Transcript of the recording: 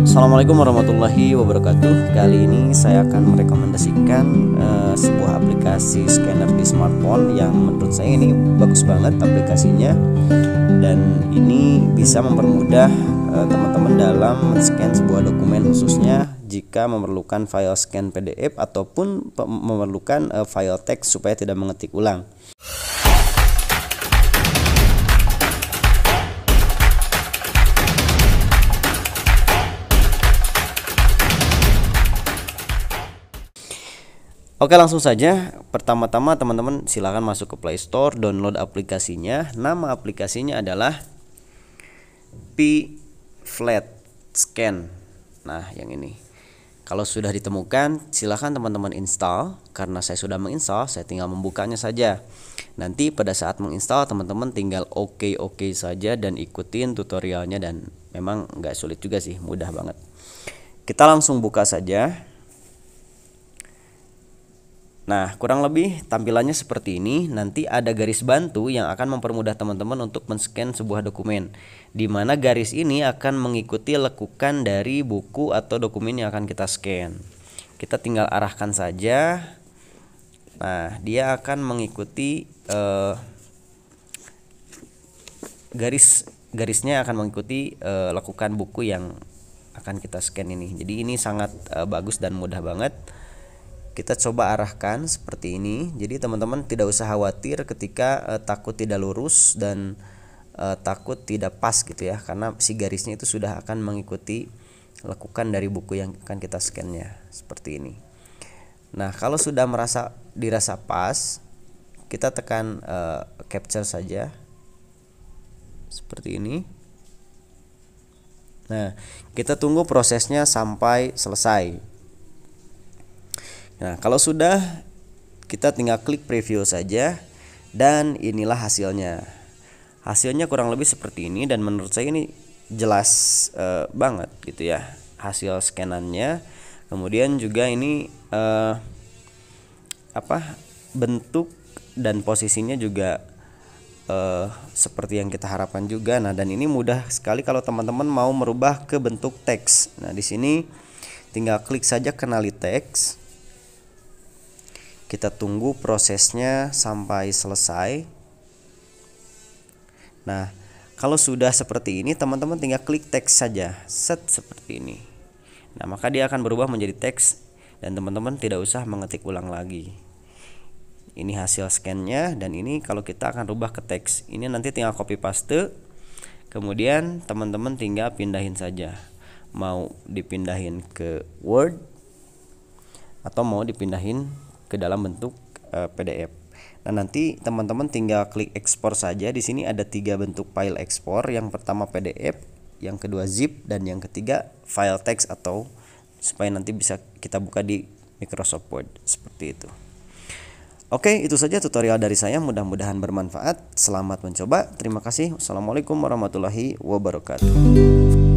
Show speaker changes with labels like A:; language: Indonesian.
A: Assalamualaikum warahmatullahi wabarakatuh. Kali ini saya akan merekomendasikan uh, sebuah aplikasi scanner di smartphone yang menurut saya ini bagus banget aplikasinya dan ini bisa mempermudah teman eh, teman-teman dalam men-scan sebuah dokumen khususnya jika memerlukan file scan PDF ataupun memerlukan uh, file teks supaya tidak mengetik ulang. Oke langsung saja pertama-tama teman-teman silahkan masuk ke Play Store download aplikasinya nama aplikasinya adalah P Flat Scan nah yang ini kalau sudah ditemukan silahkan teman-teman install karena saya sudah menginstall saya tinggal membukanya saja nanti pada saat menginstall teman-teman tinggal oke oke saja dan ikutin tutorialnya dan memang nggak sulit juga sih mudah banget kita langsung buka saja Nah, kurang lebih tampilannya seperti ini. Nanti ada garis bantu yang akan mempermudah teman-teman untuk men-scan sebuah dokumen. Di mana garis ini akan mengikuti lekukan dari buku atau dokumen yang akan kita scan. Kita tinggal arahkan saja. Nah, dia akan mengikuti eh, garis garisnya akan mengikuti eh, lekukan buku yang akan kita scan ini. Jadi ini sangat eh, bagus dan mudah banget kita coba arahkan seperti ini jadi teman-teman tidak usah khawatir ketika uh, takut tidak lurus dan uh, takut tidak pas gitu ya karena si garisnya itu sudah akan mengikuti lekukan dari buku yang akan kita scannya seperti ini nah kalau sudah merasa dirasa pas kita tekan uh, capture saja seperti ini nah kita tunggu prosesnya sampai selesai Nah, kalau sudah kita tinggal klik preview saja dan inilah hasilnya. Hasilnya kurang lebih seperti ini dan menurut saya ini jelas e, banget gitu ya hasil scanannya. Kemudian juga ini e, apa bentuk dan posisinya juga uh, seperti yang kita harapkan juga. Nah, dan ini mudah sekali kalau teman-teman mau merubah ke bentuk teks. Nah, di sini tinggal klik saja kenali teks kita tunggu prosesnya sampai selesai nah kalau sudah seperti ini teman-teman tinggal klik teks saja set seperti ini nah maka dia akan berubah menjadi teks dan teman-teman tidak usah mengetik ulang lagi ini hasil scan-nya dan ini kalau kita akan rubah ke teks ini nanti tinggal copy paste kemudian teman-teman tinggal pindahin saja mau dipindahin ke Word atau mau dipindahin ke dalam bentuk uh, eh, PDF. Nah, nanti teman-teman tinggal klik ekspor saja. Di sini ada tiga bentuk file ekspor. Yang pertama PDF, yang kedua zip, dan yang ketiga file text atau supaya nanti bisa kita buka di Microsoft Word seperti itu. Oke, itu saja tutorial dari saya. Mudah-mudahan bermanfaat. Selamat mencoba. Terima kasih. Wassalamualaikum warahmatullahi wabarakatuh.